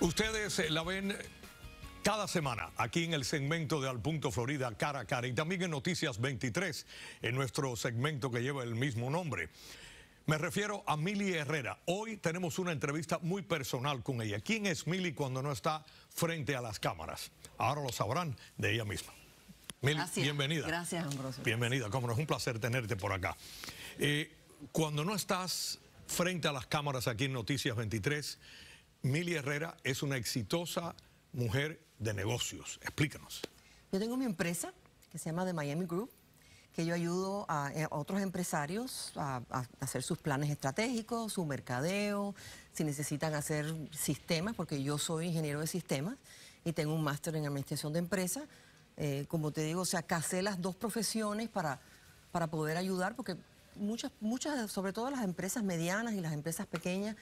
Ustedes eh, la ven cada semana aquí en el segmento de Al Punto Florida cara a cara y también en Noticias 23, en nuestro segmento que lleva el mismo nombre. Me refiero a Mili Herrera. Hoy tenemos una entrevista muy personal con ella. ¿Quién es Mili cuando no está frente a las cámaras? Ahora lo sabrán de ella misma. Mili, bienvenida. Gracias, Ambrosio. Bienvenida, como es un placer tenerte por acá. Eh, cuando no estás frente a las cámaras aquí en Noticias 23, Mili Herrera es una exitosa mujer de negocios. Explícanos. Yo tengo mi empresa que se llama The Miami Group, que yo ayudo a, eh, otros empresarios a, hacer sus planes estratégicos, su mercadeo, si necesitan hacer sistemas, porque yo soy ingeniero de sistemas y tengo un máster en administración de empresas. Eh, como te digo, o sea, casé las dos profesiones para, para poder ayudar, porque muchas, muchas, sobre todo las empresas medianas y las empresas pequeñas,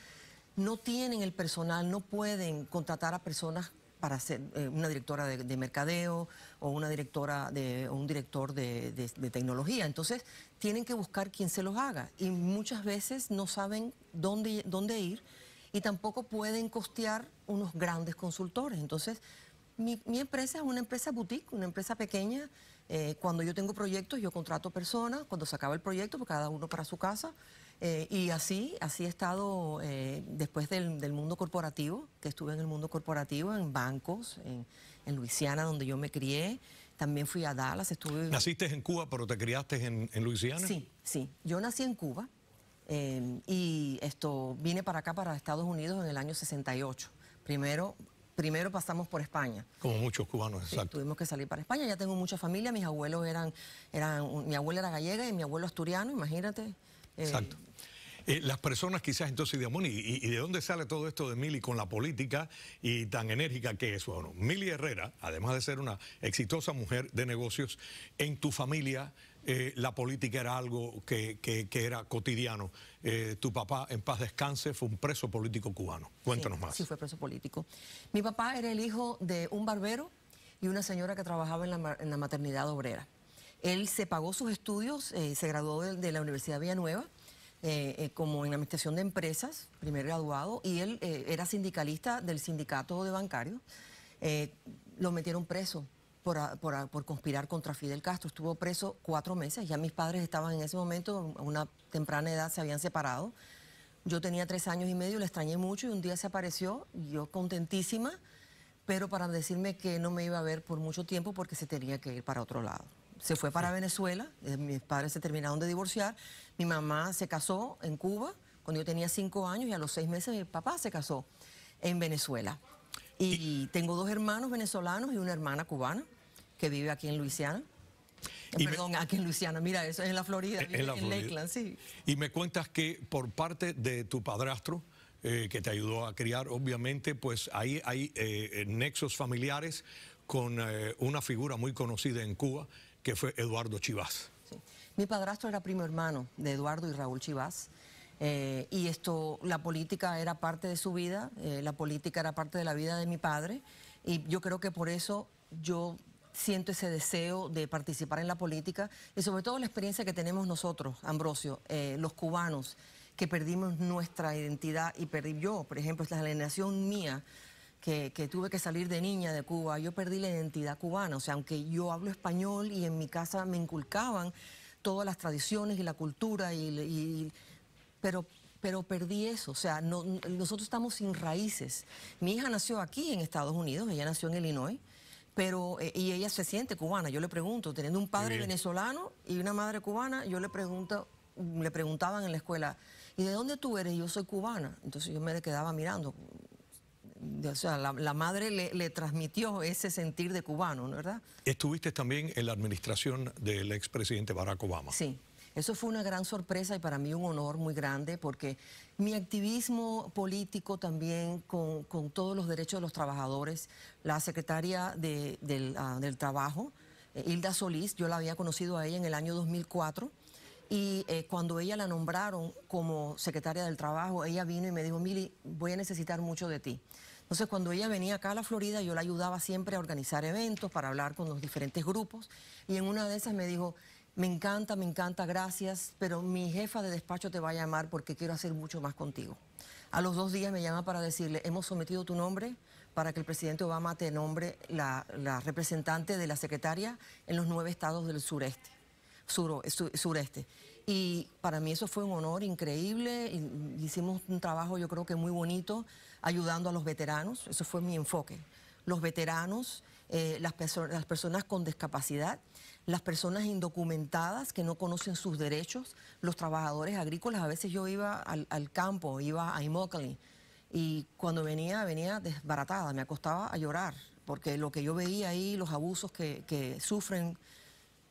no tienen el personal, no pueden contratar a personas para ser eh, una directora de, mercadeo o una directora de, un director de, tecnología. Entonces, tienen que buscar QUIÉN se los haga y muchas veces no saben dónde, dónde ir y tampoco pueden costear unos grandes consultores. Entonces, mi, empresa es una empresa boutique, una empresa pequeña. Eh, cuando yo tengo proyectos, yo contrato personas, cuando se acaba el proyecto, pues cada uno para su casa. Eh, y así, así he estado eh, después del, mundo corporativo, que estuve en el mundo corporativo, en bancos, en, en, Luisiana, donde yo me crié. También fui a Dallas, estuve... ¿Naciste en Cuba, pero te criaste en, en Luisiana? Sí, sí. Yo nací en Cuba em, y esto vine para acá, para Estados Unidos, en el año 68. Primero primero pasamos por España. Como muchos cubanos, exacto. tuvimos que salir para España. Ya tengo mucha familia. Mis abuelos eran, eran, mi abuela era gallega y mi abuelo asturiano, imagínate. Exacto. Eh, eh, las personas quizás entonces digamos, bueno, ¿y, de dónde sale todo esto de Mili con la política y tan enérgica que es? Bueno, Mili Herrera, además de ser una exitosa mujer de negocios, en tu familia eh, la política era algo que, era cotidiano. tu papá, en paz descanse, fue un preso político cubano. Cuéntanos más. Sí, fue preso político. Mi papá era el hijo de un barbero y una señora que trabajaba en la maternidad obrera. Él se pagó sus estudios, eh, se graduó de, la Universidad de Villanueva eh, eh, como en administración de empresas, primer graduado, y él era sindicalista del sindicato de bancarios. lo metieron preso por, por, conspirar contra Fidel Castro. Estuvo preso cuatro meses. Ya mis padres estaban en ese momento, a una temprana edad se habían separado. Yo tenía tres años y medio, le extrañé mucho y un día se apareció, yo contentísima, pero para decirme que no me iba a ver por mucho tiempo porque se tenía que ir para otro lado se fue para Venezuela, eh, mis padres se terminaron de divorciar, mi mamá se casó en Cuba cuando yo tenía cinco años y a los seis meses mi papá se casó en Venezuela. Y, tengo dos hermanos venezolanos y una hermana cubana que vive aquí en Luisiana. Eh, perdón, aquí en Luisiana, mira, eso es en la Florida, en, Lakeland, sí. Y me cuentas que por parte de tu padrastro, eh, que te ayudó a criar, obviamente, pues ahí hay nexos familiares con una figura muy conocida en Cuba, que fue Eduardo Chivas. Mi padrastro era primo hermano de Eduardo y Raúl Chivas. Eh, y esto, la política era parte de su vida, eh, la política era parte de la vida de mi padre. Y yo creo que por eso yo siento ese deseo de participar en la política y sobre todo la experiencia que tenemos nosotros, Ambrosio, eh, los cubanos, que perdimos nuestra identidad y perdí yo, por ejemplo, la generación mía que, tuve que salir de niña de Cuba, yo perdí la identidad cubana. O sea, aunque yo hablo español y en mi casa me inculcaban todas las tradiciones y la cultura, y, pero, pero perdí eso. O sea, nosotros estamos sin raíces. Mi hija nació aquí en Estados Unidos, ella nació en Illinois. Pero, eh, y ella se siente cubana, yo le pregunto, teniendo un padre venezolano y una madre cubana, yo le pregunto, le preguntaban en la escuela, ¿y de dónde tú eres? Yo soy cubana. Entonces yo me quedaba mirando, o sea, la, madre le, transmitió ese sentir de cubano, verdad? Estuviste también en la administración del expresidente Barack Obama. Sí. Eso fue una gran sorpresa y para mí un honor muy grande porque mi activismo político también con, todos los derechos de los trabajadores, la secretaria del, ah, del, Trabajo, eh, Hilda Solís, yo la había conocido a ella en el año 2004 y eh, cuando ella la nombraron como secretaria del Trabajo, ella vino y me dijo, Mili, voy a necesitar mucho de ti. Entonces, cuando ella venía acá a la Florida, yo la ayudaba siempre a organizar eventos, para hablar con los diferentes grupos, y en una de esas me dijo, me encanta, me encanta, gracias, pero mi jefa de despacho te va a llamar porque quiero hacer mucho más contigo. A los dos días me llama para decirle, hemos sometido tu nombre para que el presidente Obama te nombre la, la representante de la secretaria en los nueve estados del sureste sureste. Y para mí eso fue un honor increíble, hicimos un trabajo yo creo que muy bonito, ayudando a los veteranos, eso fue mi enfoque. Los veteranos, eh, las, las personas con discapacidad, las personas indocumentadas que no conocen sus derechos, los trabajadores agrícolas, a veces yo iba al, campo, iba a Immokalee, y cuando venía, venía desbaratada, me acostaba a llorar, porque lo que yo veía ahí, los abusos que, que sufren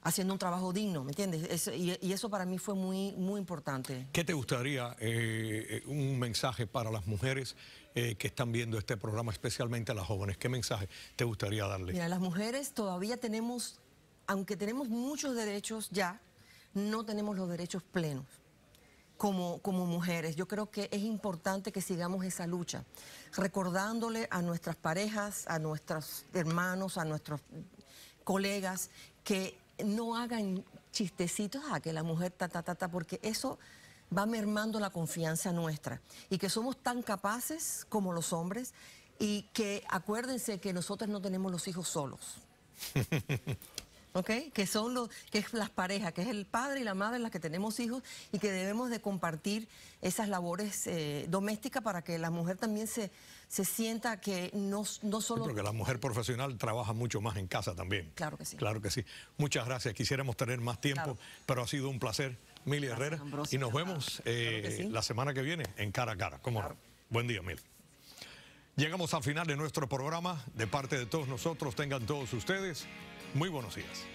haciendo un trabajo digno, ¿me entiendes? y, eso para mí fue muy, muy importante. ¿Qué te gustaría eh, eh, un mensaje para las mujeres eh, que están viendo este programa, especialmente a las jóvenes? ¿Qué mensaje te gustaría darle? Mira, las mujeres todavía tenemos, aunque tenemos muchos derechos ya, no tenemos los derechos plenos. Como, como, mujeres. Yo creo que es importante que sigamos esa lucha, recordándole a nuestras parejas, a nuestros hermanos, a nuestros colegas, que no hagan chistecitos a que la mujer ta, ta, ta, ta, porque eso va mermando la confianza nuestra y que somos tan capaces como los hombres y que acuérdense que nosotros no tenemos los hijos solos. ¿ok? Que son los, que es las parejas, que es el padre y la madre las que tenemos hijos y que debemos de compartir esas labores eh, domésticas para que la mujer también se, se sienta que no, no solo... porque la mujer profesional trabaja mucho más en casa también. Claro que sí. Claro que sí. Muchas gracias. Quisiéramos tener más tiempo, pero ha sido un placer. Mili Herrera, y nos vemos eh, la semana que viene en Cara a Cara. ¿Cómo Buen día, Mili. Llegamos al final de nuestro programa. De parte de todos nosotros, tengan todos ustedes muy buenos días.